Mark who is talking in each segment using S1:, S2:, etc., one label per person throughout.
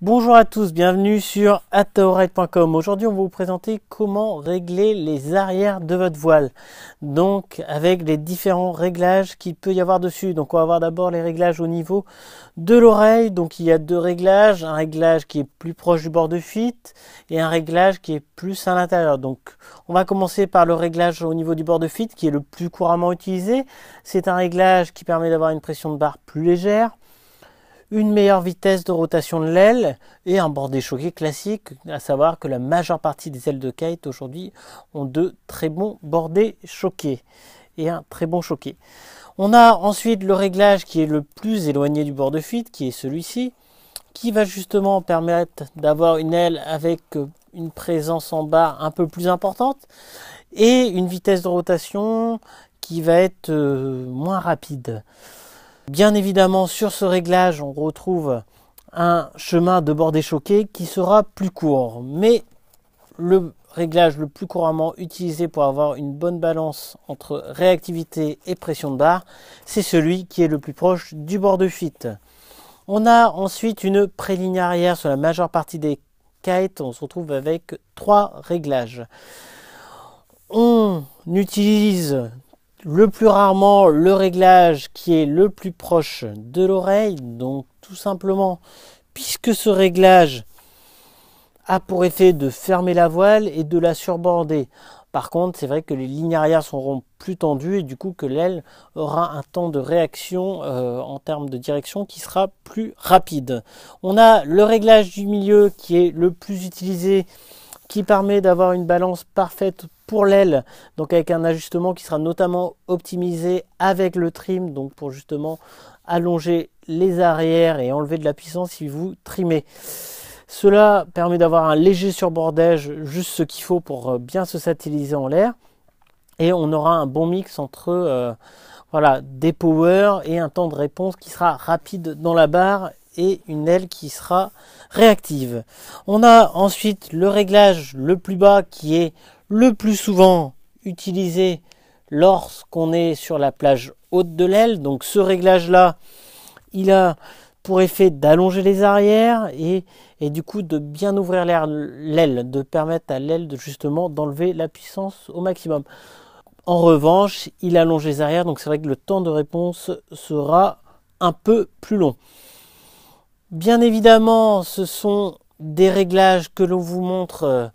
S1: Bonjour à tous, bienvenue sur ataorite.com. Aujourd'hui, on va vous présenter comment régler les arrières de votre voile. Donc, avec les différents réglages qu'il peut y avoir dessus. Donc, on va voir d'abord les réglages au niveau de l'oreille. Donc, il y a deux réglages. Un réglage qui est plus proche du bord de fuite et un réglage qui est plus à l'intérieur. Donc, on va commencer par le réglage au niveau du bord de fuite qui est le plus couramment utilisé. C'est un réglage qui permet d'avoir une pression de barre plus légère une meilleure vitesse de rotation de l'aile et un bordé choqué classique, à savoir que la majeure partie des ailes de kite aujourd'hui ont de très bons bordés choqués et un très bon choqué. On a ensuite le réglage qui est le plus éloigné du bord de fuite, qui est celui-ci, qui va justement permettre d'avoir une aile avec euh, une présence en bas un peu plus importante et une vitesse de rotation qui va être euh, moins rapide. Bien évidemment, sur ce réglage, on retrouve un chemin de bord choqué qui sera plus court. Mais le réglage le plus couramment utilisé pour avoir une bonne balance entre réactivité et pression de barre, c'est celui qui est le plus proche du bord de fuite. On a ensuite une préligne arrière sur la majeure partie des kites. On se retrouve avec trois réglages. On utilise le plus rarement le réglage qui est le plus proche de l'oreille. Donc tout simplement, puisque ce réglage a pour effet de fermer la voile et de la surborder. Par contre, c'est vrai que les lignes arrière seront plus tendues et du coup que l'aile aura un temps de réaction euh, en termes de direction qui sera plus rapide. On a le réglage du milieu qui est le plus utilisé, qui permet d'avoir une balance parfaite pour l'aile, donc avec un ajustement qui sera notamment optimisé avec le trim, donc pour justement allonger les arrières et enlever de la puissance si vous trimez. Cela permet d'avoir un léger surbordage, juste ce qu'il faut pour euh, bien se satelliser en l'air. Et on aura un bon mix entre euh, voilà, des power et un temps de réponse qui sera rapide dans la barre et une aile qui sera réactive. On a ensuite le réglage le plus bas qui est le plus souvent utilisé lorsqu'on est sur la plage haute de l'aile. Donc ce réglage-là, il a pour effet d'allonger les arrières et, du coup de bien ouvrir l'aile, de permettre à l'aile de justement d'enlever la puissance au maximum. En revanche, il allonge les arrières, donc c'est vrai que le temps de réponse sera un peu plus long. Bien évidemment, ce sont des réglages que l'on vous montre euh,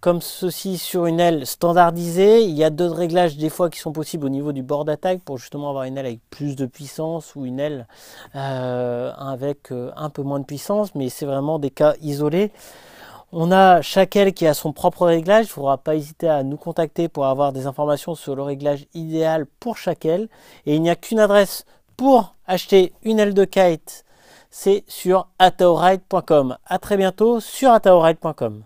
S1: comme ceci sur une aile standardisée. Il y a d'autres réglages des fois qui sont possibles au niveau du bord d'attaque pour justement avoir une aile avec plus de puissance ou une aile euh, avec euh, un peu moins de puissance, mais c'est vraiment des cas isolés. On a chaque aile qui a son propre réglage. Il ne faudra pas hésiter à nous contacter pour avoir des informations sur le réglage idéal pour chaque aile. Et il n'y a qu'une adresse pour acheter une aile de kite. C'est sur ataoride.com. À très bientôt sur ataoride.com.